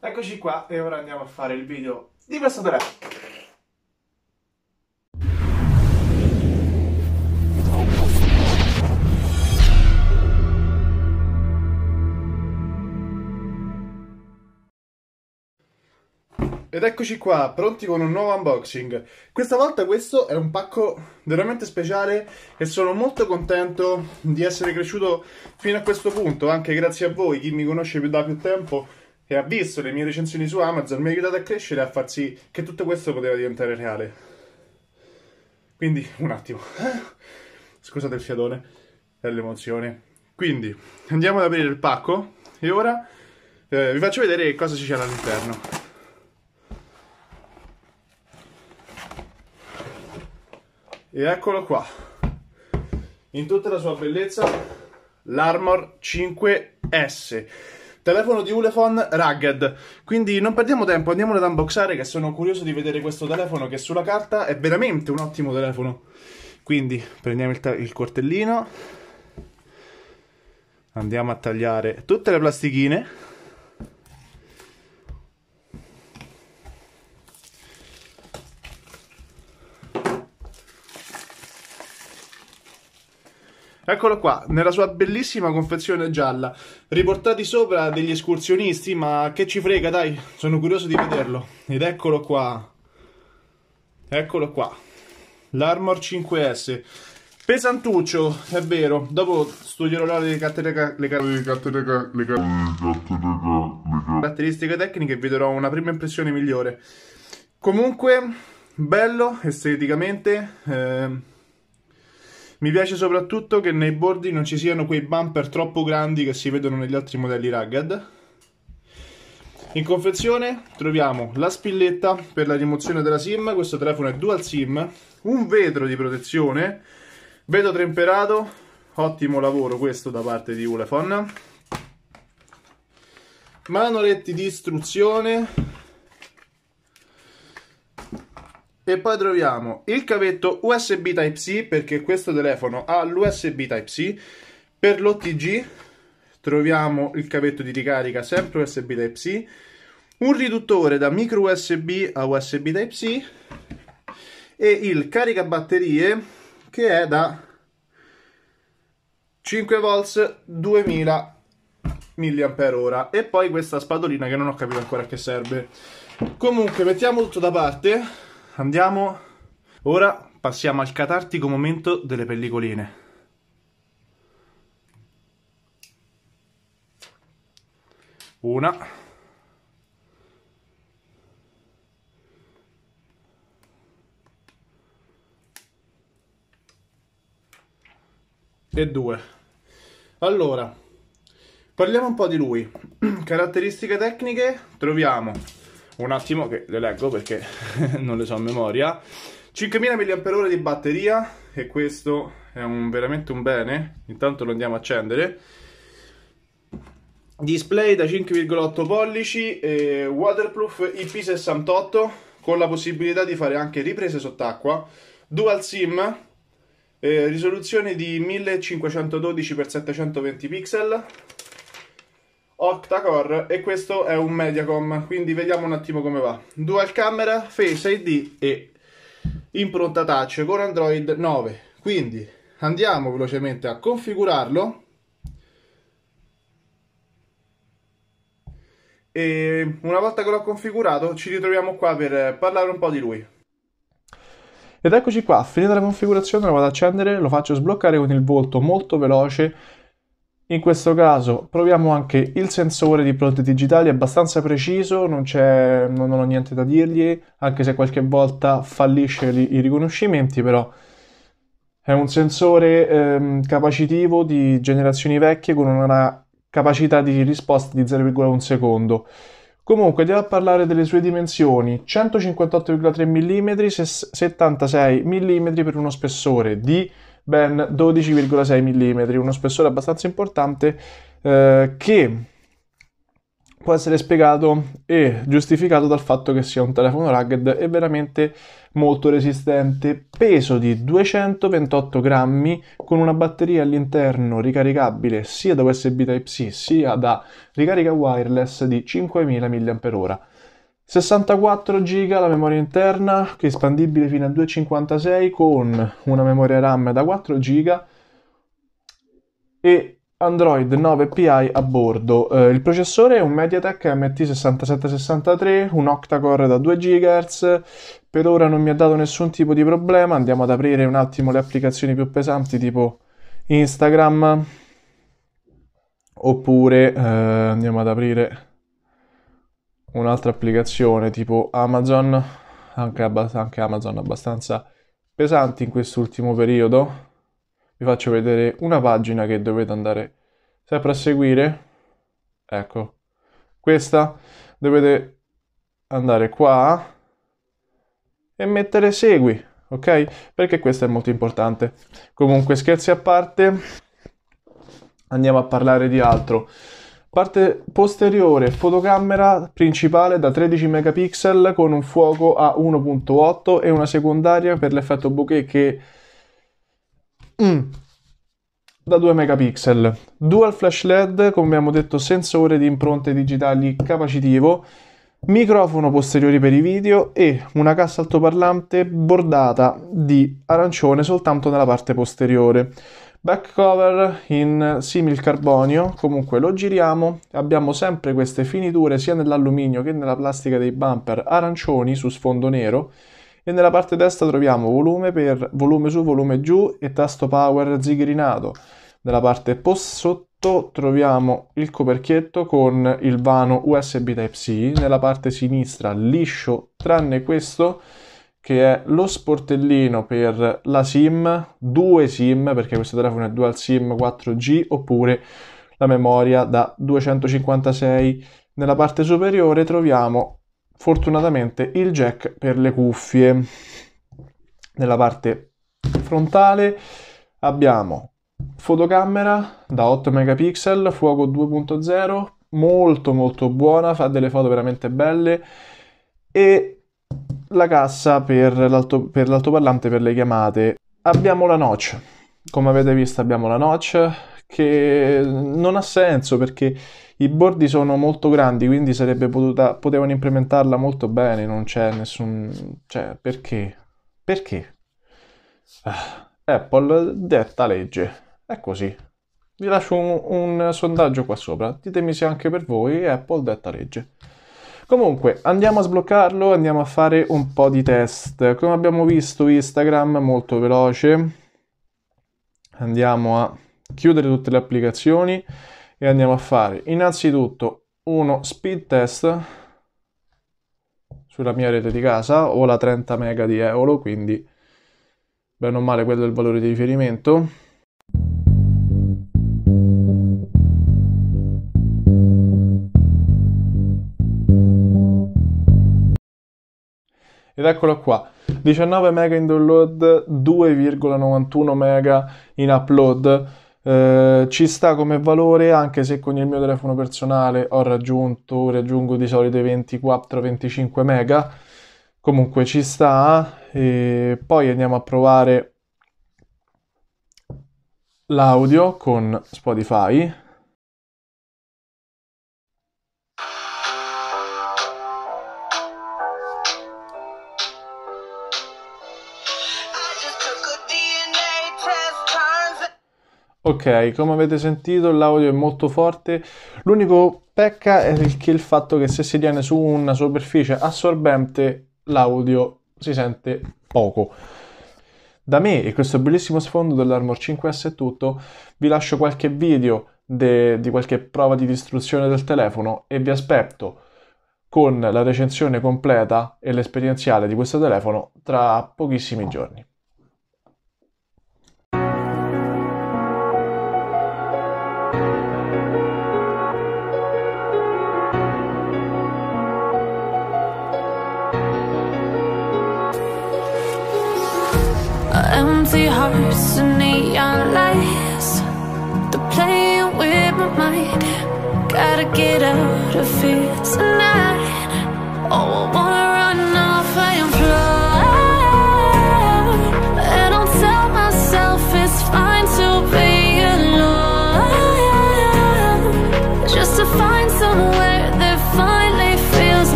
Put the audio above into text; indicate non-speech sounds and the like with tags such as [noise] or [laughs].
Eccoci qua e ora andiamo a fare il video di questo telefono. Ed eccoci qua, pronti con un nuovo unboxing. Questa volta questo è un pacco veramente speciale e sono molto contento di essere cresciuto fino a questo punto, anche grazie a voi, chi mi conosce da più tempo e ha visto le mie recensioni su Amazon, mi ha aiutato a crescere e a far sì che tutto questo poteva diventare reale. Quindi, un attimo, [laughs] scusate il fiatone e l'emozione. Quindi, andiamo ad aprire il pacco e ora eh, vi faccio vedere cosa ci c'è all'interno. E eccolo qua, in tutta la sua bellezza, l'Armor 5S. Telefono di Ulefon Rugged. Quindi non perdiamo tempo, andiamolo ad unboxare che sono curioso di vedere questo telefono che sulla carta è veramente un ottimo telefono. Quindi prendiamo il, il coltellino, andiamo a tagliare tutte le plastichine Eccolo qua, nella sua bellissima confezione gialla. Riportati sopra degli escursionisti, ma che ci frega, dai, sono curioso di vederlo. Ed eccolo qua. Eccolo qua. L'Armor 5S. Pesantuccio, è vero. Dopo studierò le, caratteristiche tecniche e vi darò una prima impressione migliore. Comunque, bello esteticamente. Eh mi piace soprattutto che nei bordi non ci siano quei bumper troppo grandi che si vedono negli altri modelli rugged. In confezione troviamo la spilletta per la rimozione della SIM, questo telefono è dual SIM, un vetro di protezione, vetro temperato, ottimo lavoro questo da parte di Ulefon, manoletti di istruzione, E poi troviamo il cavetto USB Type-C, perché questo telefono ha l'USB Type-C. Per l'OTG troviamo il cavetto di ricarica sempre USB Type-C. Un riduttore da micro USB a USB Type-C. E il caricabatterie che è da 5 v 2000 mAh e poi questa spadolina che non ho capito ancora a che serve comunque mettiamo tutto da parte andiamo. Ora passiamo al catartico momento delle pellicoline. Una. E due. Allora, parliamo un po' di lui. [clears throat] Caratteristiche tecniche, troviamo un attimo che le leggo perché [laughs] non le so a memoria 5000 mAh di batteria e questo è un, veramente un bene intanto lo andiamo a accendere display da 5,8 pollici eh, waterproof IP68 con la possibilità di fare anche riprese sott'acqua dual sim eh, risoluzione di 1512x720 pixel octa-core e questo è un Mediacom, quindi vediamo un attimo come va. Dual camera, Face ID e impronta touch con Android 9. Quindi andiamo velocemente a configurarlo. E una volta che l'ho configurato ci ritroviamo qua per parlare un po' di lui. Ed eccoci qua, finita la configurazione lo vado ad accendere, lo faccio sbloccare con il volto molto veloce in questo caso proviamo anche il sensore di prodotti digitali, è abbastanza preciso, non, non, ho niente da dirgli, anche se qualche volta fallisce li, i riconoscimenti, però è un sensore ehm, capacitivo di generazioni vecchie con una capacità di risposta di 0,1 secondo. Comunque andiamo a parlare delle sue dimensioni, 158,3 mm, 76 mm per uno spessore di ben 12,6 mm, uno spessore abbastanza importante eh, che può essere spiegato e giustificato dal fatto che sia un telefono rugged e veramente molto resistente, peso di 228 grammi con una batteria all'interno ricaricabile sia da USB Type-C sia da ricarica wireless di 5000 mAh. 64 GB la memoria interna, che è espandibile fino a 256 con una memoria RAM da 4 GB e Android 9 Pi a bordo. Eh, il processore è un Mediatek MT6763, un octa-core da 2 GHz. Per ora non mi ha dato nessun tipo di problema. Andiamo ad aprire un attimo le applicazioni più pesanti, tipo Instagram. Oppure eh, andiamo ad aprire un'altra applicazione tipo Amazon, anche, anche Amazon abbastanza pesanti in quest'ultimo periodo, vi faccio vedere una pagina che dovete andare sempre a seguire. Ecco, questa dovete andare qua e mettere segui, ok? Perché questo è molto importante. Comunque, scherzi a parte, andiamo a parlare di altro. Parte posteriore fotocamera principale da 13 megapixel con un fuoco a 1.8 e una secondaria per l'effetto bokeh che... Mm. Da 2 megapixel. Dual flash LED, come abbiamo detto, sensore di impronte digitali capacitivo microfono posteriore per i video e una cassa altoparlante bordata di arancione soltanto nella parte posteriore. Back cover in simil carbonio, comunque lo giriamo, abbiamo sempre queste finiture sia nell'alluminio che nella plastica dei bumper arancioni su sfondo nero e nella parte destra troviamo volume, per, volume su, volume giù e tasto power zigrinato. Nella parte post sotto troviamo il coperchietto con il vano USB Type-C, nella parte sinistra liscio tranne questo che è lo sportellino per la SIM, due SIM, perché questo telefono è dual SIM 4G, oppure la memoria da 256. Nella parte superiore troviamo fortunatamente il jack per le cuffie. Nella parte frontale abbiamo fotocamera da 8 megapixel, fuoco 2.0, molto molto buona, fa delle foto veramente belle e la cassa per, l'alto, per l'altoparlante per le chiamate. Abbiamo la notch, come avete visto abbiamo la notch che non ha senso perché i bordi sono molto grandi quindi sarebbe potuta, potevano implementarla molto bene, non c'è nessun... cioè perché? Perché? Ah, Apple detta legge, è così. Vi lascio un, un sondaggio qua sopra, ditemi se anche per voi Apple detta legge. Comunque, andiamo a sbloccarlo, andiamo a fare un po' di test. Come abbiamo visto Instagram, molto veloce. Andiamo a chiudere tutte le applicazioni e andiamo a fare innanzitutto uno speed test sulla mia rete di casa ho la 30 mega di Eolo quindi bene o male quello è il valore di riferimento Ed eccolo qua. 19 mega in download, 2,91 mega in upload. Eh, ci sta come valore anche se con il mio telefono personale ho raggiunto, raggiungo di solito i 24-25 mega. Comunque ci sta. Eh. E poi andiamo a provare l'audio con Spotify. Ok, come avete sentito l'audio è molto forte, l'unico pecca è che il fatto che se si tiene su una superficie assorbente l'audio si sente poco. Da me e questo bellissimo sfondo dell'Armor 5S è tutto, vi lascio qualche video de, di qualche prova di distruzione del telefono e vi aspetto con la recensione completa e l'esperienziale di questo telefono tra pochissimi giorni. empty hearts and neon lights They're playing with my mind Gotta get out of here tonight Oh, I want